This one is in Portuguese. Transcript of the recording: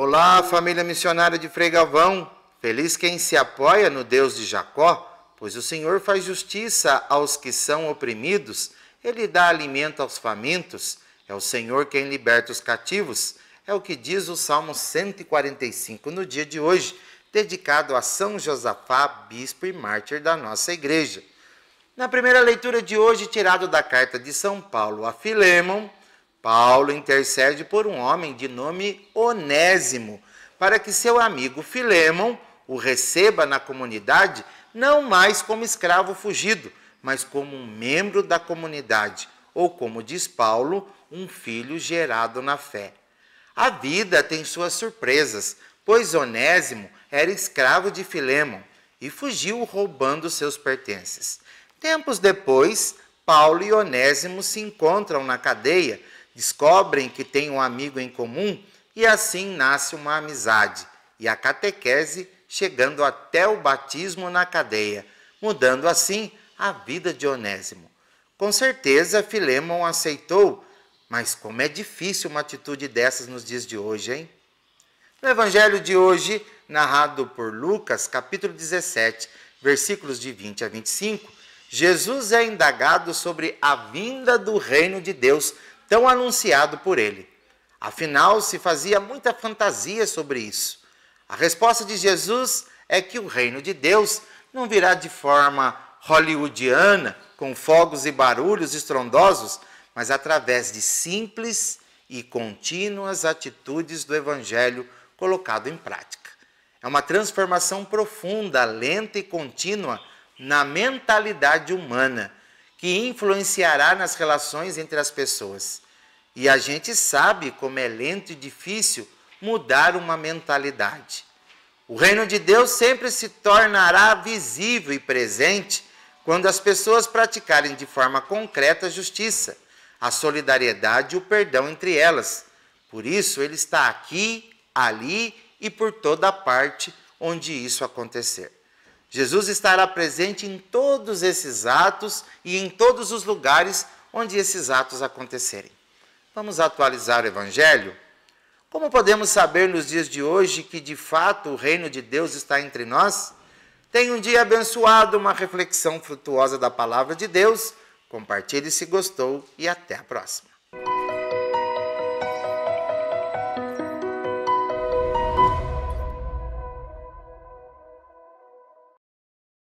Olá, família missionária de Fregavão. Feliz quem se apoia no Deus de Jacó, pois o Senhor faz justiça aos que são oprimidos, ele dá alimento aos famintos, é o Senhor quem liberta os cativos. É o que diz o Salmo 145 no dia de hoje, dedicado a São Josafá, bispo e mártir da nossa igreja. Na primeira leitura de hoje, tirado da carta de São Paulo a Filemon, Paulo intercede por um homem de nome Onésimo, para que seu amigo Filemão o receba na comunidade, não mais como escravo fugido, mas como um membro da comunidade, ou como diz Paulo, um filho gerado na fé. A vida tem suas surpresas, pois Onésimo era escravo de Filemão e fugiu roubando seus pertences. Tempos depois, Paulo e Onésimo se encontram na cadeia descobrem que têm um amigo em comum e assim nasce uma amizade, e a catequese chegando até o batismo na cadeia, mudando assim a vida de Onésimo. Com certeza Filemon aceitou, mas como é difícil uma atitude dessas nos dias de hoje, hein? No evangelho de hoje, narrado por Lucas, capítulo 17, versículos de 20 a 25, Jesus é indagado sobre a vinda do reino de Deus tão anunciado por ele. Afinal, se fazia muita fantasia sobre isso. A resposta de Jesus é que o reino de Deus não virá de forma hollywoodiana, com fogos e barulhos estrondosos, mas através de simples e contínuas atitudes do Evangelho colocado em prática. É uma transformação profunda, lenta e contínua na mentalidade humana que influenciará nas relações entre as pessoas. E a gente sabe como é lento e difícil mudar uma mentalidade. O reino de Deus sempre se tornará visível e presente quando as pessoas praticarem de forma concreta a justiça, a solidariedade e o perdão entre elas. Por isso, ele está aqui, ali e por toda parte onde isso acontecer. Jesus estará presente em todos esses atos e em todos os lugares onde esses atos acontecerem. Vamos atualizar o Evangelho? Como podemos saber nos dias de hoje que de fato o reino de Deus está entre nós? Tenha um dia abençoado, uma reflexão frutuosa da palavra de Deus. Compartilhe se gostou e até a próxima.